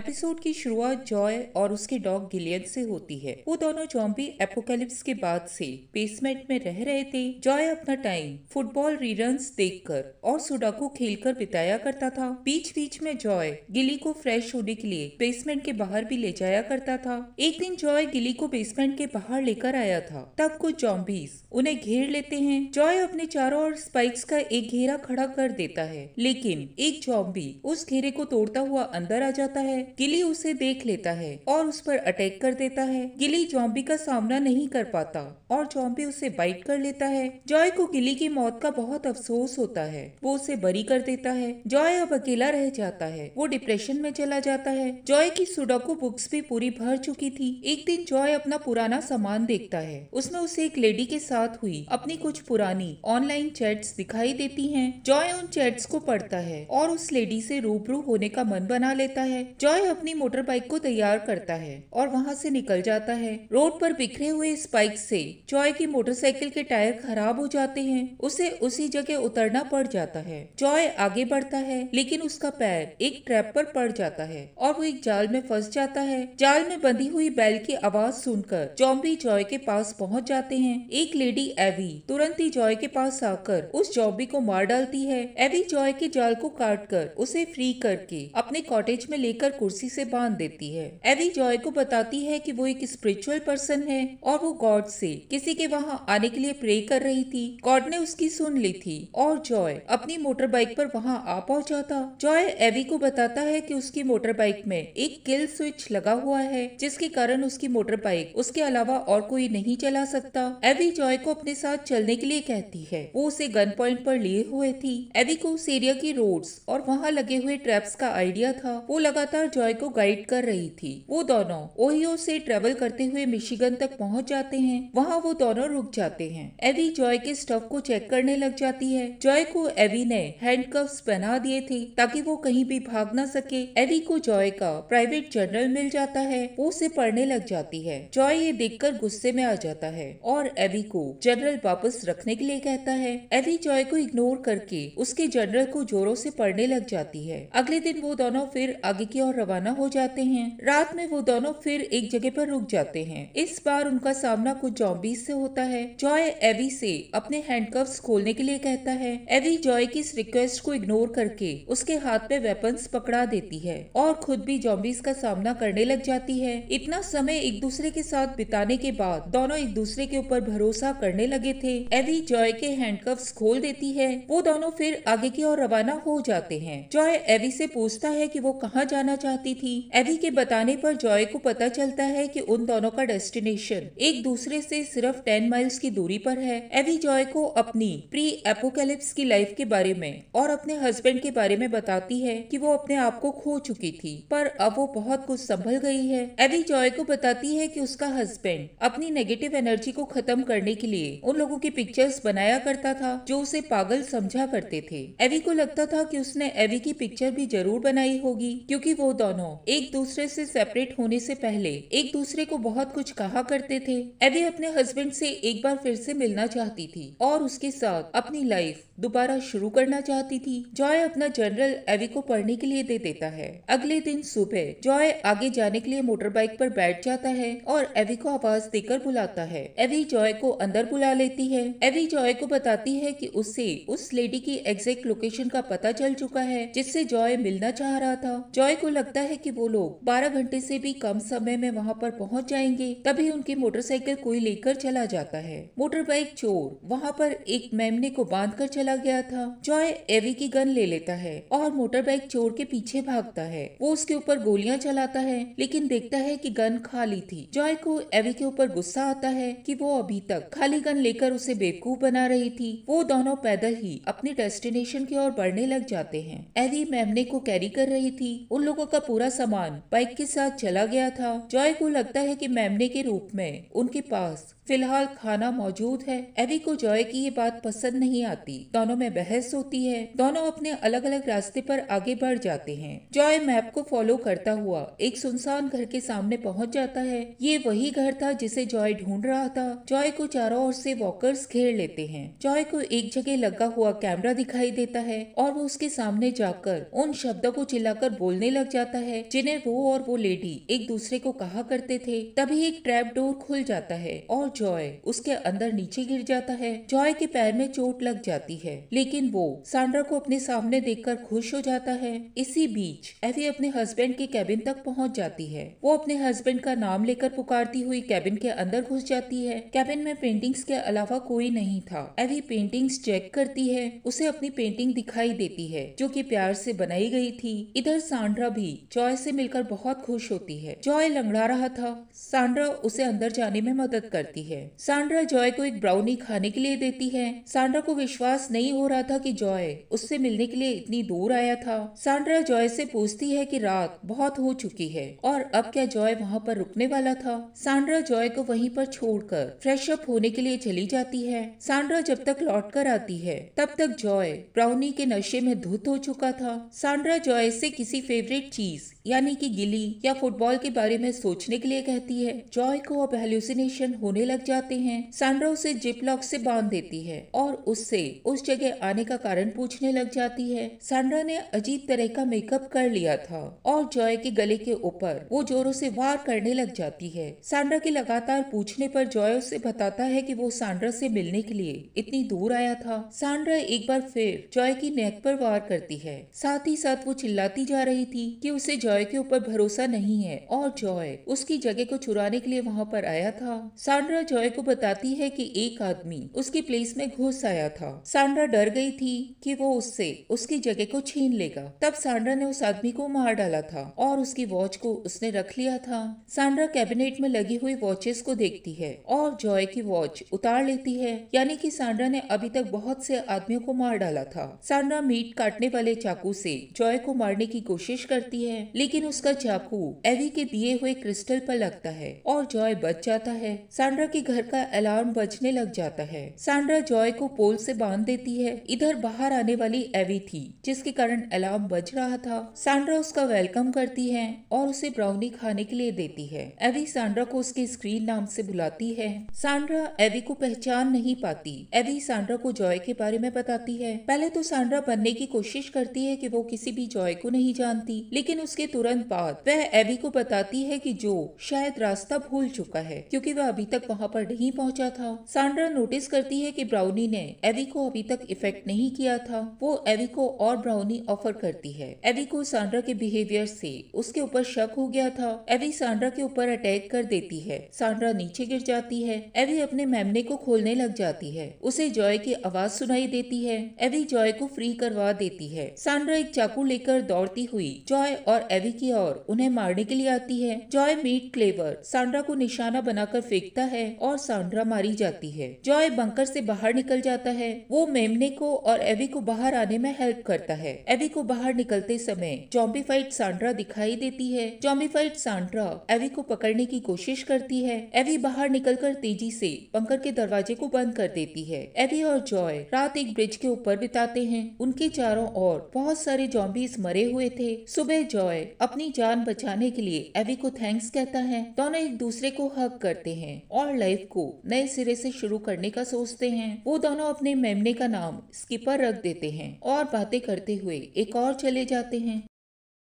Episode की शुरुआत Joy और उसके डॉग गिलियन से होती है वो दोनों जॉम्बी एपोकैलिप्स के बाद से बेसमेंट में रह रहे थे जॉय अपना टाइम फुटबॉल देख देखकर और सुडाकू खेलकर बिताया करता था बीच बीच में जॉय गिली को फ्रेश होने के लिए बेसमेंट के बाहर भी ले जाया करता था एक दिन जॉय गिली को बेसमेंट के बाहर लेकर आया था तब कुछ जॉम्बीज उन्हें घेर लेते हैं जॉय अपने चारों ओर स्पाइक्स का एक घेरा खड़ा कर देता है लेकिन एक जॉम्बी उस घेरे को तोड़ता हुआ अंदर आ जाता है गिली उसे देख लेता है और उस पर अटैक कर देता है गिली जॉम्बी का सामना नहीं कर पाता और जॉम्बी उसे बाइट कर लेता है जॉय को गिली की मौत का बहुत अफसोस होता है वो उसे बरी कर देता है जॉय अब अकेला रह जाता है वो डिप्रेशन में चला जाता है जॉय की सुडोको बुक्स भी पूरी भर चुकी थी एक दिन जॉय अपना पुराना सामान देखता है उसमें उसे एक लेडी के साथ हुई अपनी कुछ पुरानी ऑनलाइन चैट्स दिखाई देती हैं। जॉय उन चैट्स को पढ़ता है और उस लेडी से रूबरू होने का मन बना लेता है जॉय अजय अपनी मोटर बाइक को तैयार करता है और वहाँ से निकल जाता है रोड पर बिखरे हुए इस बाइक से चॉय की मोटरसाइकिल के टायर खराब हो जाते हैं उसे उसी जगह उतरना पड़ जाता है चॉय आगे बढ़ता है लेकिन उसका पैर एक ट्रैप पर पड़ जाता है और वो एक जाल में फंस जाता है जाल में बंधी हुई बैल की आवाज सुनकर चौबी जॉय के पास पहुँच जाते हैं एक लेडी एवी तुरंत ही जॉय के पास आकर उस चौबी को मार डालती है एवी जॉय के जाल को काट कर उसे फ्री करके अपने कॉटेज में लेकर कुर्सी से बांध देती है एवी जॉय को बताती है कि वो एक स्पिरिचुअल पर्सन है और वो गॉड से किसी के वहाँ आने के लिए प्रे कर रही थी गॉड ने उसकी सुन ली थी और जॉय अपनी मोटर बाइक पर वहाँ आ पहुँचा था जॉय एवी को बताता है की उसकी मोटर बाइक में एक किल स्विच लगा हुआ है जिसके कारण उसकी मोटर बाइक उसके अलावा और कोई नहीं चला सकता एवी जॉय को अपने साथ चलने के लिए कहती है वो उसे गन पॉइंट पर लिए हुए थी एवी को उस एरिया की रोड्स और वहाँ लगे हुए ट्रैप्स का आइडिया था वो लगातार जॉय को गाइड कर रही थी वो दोनों ओहियो से ट्रेवल करते हुए मिशिगन तक पहुंच जाते हैं वहाँ वो दोनों रुक जाते हैं एवी जॉय के स्टफ को चेक करने लग जाती है जॉय को एवी ने हैंड पहना दिए थे ताकि वो कहीं भी भाग ना सके एवी को जॉय का प्राइवेट जर्नल मिल जाता है वो उसे पढ़ने लग जाती है जॉय ये देख गुस्से में आ जाता है और एवी को जनरल वापस रखने के लिए कहता है एवी जॉय को इग्नोर करके उसके जनरल को जोरों से पढ़ने लग जाती है अगले दिन वो दोनों फिर आगे की ओर रवाना हो जाते हैं रात में वो दोनों फिर एक जगह पर रुक जाते हैं इस बार उनका सामना कुछ जॉम्बी से होता है जॉय एवी से अपने हैंडकफ्स खोलने के लिए कहता है एवी जॉय की इस रिक्वेस्ट को इग्नोर करके उसके हाथ में वेपन पकड़ा देती है और खुद भी जॉम्बीज का सामना करने लग जाती है इतना समय एक दूसरे के साथ बिताने के बाद दोनों एक दूसरे के ऊपर भरोसा करने लगे थे एवी जॉय के हैंडकफ्स खोल देती है वो दोनों फिर आगे की ओर रवाना हो जाते हैं जॉय एवी से पूछता है कि वो कहाँ जाना चाहते सकती थी एवी के बताने पर जॉय को पता चलता है कि उन दोनों का डेस्टिनेशन एक दूसरे से सिर्फ टेन माइल्स की दूरी पर है एवी जॉय को अपनी प्री एपोकैलिप्स की लाइफ के बारे में और अपने हस्बैंड के बारे में बताती है कि वो अपने आप को खो चुकी थी पर अब वो बहुत कुछ संभल गई है एवी जॉय को बताती है कि उसका हस्बैंड अपनी नेगेटिव एनर्जी को खत्म करने के लिए उन लोगों की पिक्चर्स बनाया करता था जो उसे पागल समझा करते थे एवी को लगता था कि उसने एवी की पिक्चर भी जरूर बनाई होगी क्योंकि वो दोनों दोनों एक दूसरे से सेपरेट होने से पहले एक दूसरे को बहुत कुछ कहा करते थे एवी अपने हस्बैंड से एक बार फिर से मिलना चाहती थी और उसके साथ अपनी लाइफ दोबारा शुरू करना चाहती थी जॉय अपना जनरल एवी को पढ़ने के लिए दे देता है अगले दिन सुबह जॉय आगे जाने के लिए मोटर बाइक पर बैठ जाता है और एवी को आवाज देकर बुलाता है एवी जॉय को अंदर बुला लेती है एवी जॉय को बताती है कि उसे उस लेडी की एग्जैक्ट लोकेशन का पता चल चुका है जिससे जॉय मिलना चाह रहा था जॉय को लगता लगता है कि वो लोग 12 घंटे से भी कम समय में वहाँ पर पहुँच जाएंगे तभी उनकी मोटरसाइकिल कोई लेकर चला जाता है मोटर बाइक चोर वहाँ पर एक मेमने को बांध कर चला गया था जॉय एवी की गन ले लेता है और मोटर बाइक चोर के पीछे भागता है वो उसके ऊपर गोलियां चलाता है लेकिन देखता है की गन खाली थी जॉय को एवी के ऊपर गुस्सा आता है की वो अभी तक खाली गन लेकर उसे बेवकूफ बना रही थी वो दोनों पैदल ही अपने डेस्टिनेशन की ओर बढ़ने लग जाते हैं एवी मेमने को कैरी कर रही थी उन लोगों का पूरा सामान बाइक के साथ चला गया था जॉय को लगता है कि मैमने के रूप में उनके पास फिलहाल खाना मौजूद है एवी को जॉय की ये बात पसंद नहीं आती दोनों में बहस होती है दोनों अपने अलग अलग रास्ते पर आगे बढ़ जाते हैं जॉय मैप को फॉलो करता हुआ एक सुनसान घर के सामने पहुंच जाता है ये वही घर था जिसे जॉय ढूंढ रहा था जॉय को चारों ओर से वॉकर्स घेर लेते हैं जॉय को एक जगह लगा हुआ कैमरा दिखाई देता है और वो उसके सामने जाकर उन शब्दों को चिल्लाकर बोलने लग जाता जाता है जिन्हें वो और वो लेडी एक दूसरे को कहा करते थे तभी एक ट्रैप डोर खुल जाता है और जॉय उसके अंदर नीचे गिर जाता है जॉय के पैर में चोट लग जाती है लेकिन वो सांड्रा को अपने सामने कर खुश हो जाता है इसी बीच एवी अपने हस्बैंड के कैबिन तक पहुंच जाती है वो अपने हस्बैंड का नाम लेकर पुकारती हुई कैबिन के अंदर घुस जाती है कैबिन में पेंटिंग्स के अलावा कोई नहीं था एवी पेंटिंग्स चेक करती है उसे अपनी पेंटिंग दिखाई देती है जो कि प्यार से बनाई गई थी इधर सांड्रा भी जॉय से मिलकर बहुत खुश होती है जॉय लंगड़ा रहा था सांड्रा उसे अंदर जाने में मदद करती है सांड्रा जॉय को एक ब्राउनी खाने के लिए देती है सांड्रा को विश्वास नहीं हो रहा था कि जॉय उससे मिलने के लिए इतनी दूर आया था सांड्रा जॉय से पूछती है कि रात बहुत हो चुकी है और अब क्या जॉय वहाँ पर रुकने वाला था सांड्रा जॉय को वहीं पर छोड़कर फ्रेश अप होने के लिए चली जाती है सांड्रा जब तक लौट कर आती है तब तक जॉय ब्राउनी के नशे में धुत हो चुका था सांड्रा जॉय से किसी फेवरेट चीज चीज यानी कि गिली या फुटबॉल के बारे में सोचने के लिए कहती है जॉय को अब हेल्यूसिनेशन होने लग जाते हैं सैंड्रा उसे जिपलॉक से बांध देती है और उससे उस जगह आने का कारण पूछने लग जाती है सैंड्रा ने अजीब तरह का मेकअप कर लिया था और जॉय के गले के ऊपर वो जोरों से वार करने लग जाती है सैंड्रा के लगातार पूछने पर जॉय उसे बताता है कि वो सैंड्रा से मिलने के लिए इतनी दूर आया था सैंड्रा एक बार फिर जॉय की नेक पर वार करती है साथ ही साथ वो चिल्लाती जा रही थी कि उसे जॉय के ऊपर भरोसा नहीं है और जॉय उसकी जगह को चुराने के लिए वहाँ पर आया था सांड्रा जॉय को बताती है कि एक आदमी उसकी प्लेस में घुस आया था सांड्रा डर गई थी कि वो उससे उसकी जगह को छीन लेगा तब सांड्रा ने उस आदमी को मार डाला था और उसकी वॉच को उसने रख लिया था सांड्रा कैबिनेट में लगी हुई वॉचेस को देखती है और जॉय की वॉच उतार लेती है यानी कि सांड्रा ने अभी तक बहुत से आदमियों को मार डाला था सांड्रा मीट काटने वाले चाकू से जॉय को मारने की कोशिश करती है है लेकिन उसका चाकू एवी के दिए हुए क्रिस्टल पर लगता है और जॉय बच जाता है सांड्रा के घर का अलार्म बजने लग जाता है सांड्रा जॉय को पोल से बांध देती है इधर बाहर आने वाली एवी थी जिसके कारण अलार्म बज रहा था सांड्रा उसका वेलकम करती है और उसे ब्राउनी खाने के लिए देती है एवी सांड्रा को उसके स्क्रीन नाम से बुलाती है सांड्रा एवी को पहचान नहीं पाती एवी सांड्रा को जॉय के बारे में बताती है पहले तो सांड्रा बनने की कोशिश करती है कि वो किसी भी जॉय को नहीं जानती लेकिन लेकिन उसके तुरंत बाद वह एवी को बताती है कि जो शायद रास्ता भूल चुका है क्योंकि वह अभी तक वहाँ पर नहीं पहुँचा था सांड्रा नोटिस करती है कि ब्राउनी ने एवी को अभी तक इफेक्ट नहीं किया था वो एवी को और ब्राउनी ऑफर करती है एवी को सांड्रा के बिहेवियर से उसके ऊपर शक हो गया था एवी सांड्रा के ऊपर अटैक कर देती है सांड्रा नीचे गिर जाती है एवी अपने मेमने को खोलने लग जाती है उसे जॉय की आवाज सुनाई देती है एवी जॉय को फ्री करवा देती है सांड्रा एक चाकू लेकर दौड़ती हुई जॉय और एवी की और उन्हें मारने के लिए आती है जॉय मीट क्लेवर सांड्रा को निशाना बनाकर फेंकता है और सांड्रा मारी जाती है जॉय बंकर से बाहर निकल जाता है वो मेमने को और एवी को बाहर आने में हेल्प करता है एवी को बाहर निकलते समय जॉम्बीफाइड सांड्रा दिखाई देती है जॉम्बीफाइड सांड्रा एवी को पकड़ने की कोशिश करती है एवी बाहर निकलकर तेजी से बंकर के दरवाजे को बंद कर देती है एवी और जॉय रात एक ब्रिज के ऊपर बिताते हैं उनके चारों ओर बहुत सारे जॉम्बीज मरे हुए थे सुबह जॉय अपनी जान बचाने के लिए एवी को थैंक्स कहता है दोनों एक दूसरे को हक करते हैं और लाइफ को नए सिरे से शुरू करने का सोचते हैं वो दोनों अपने मेमने का नाम स्किपर रख देते हैं और बातें करते हुए एक और चले जाते हैं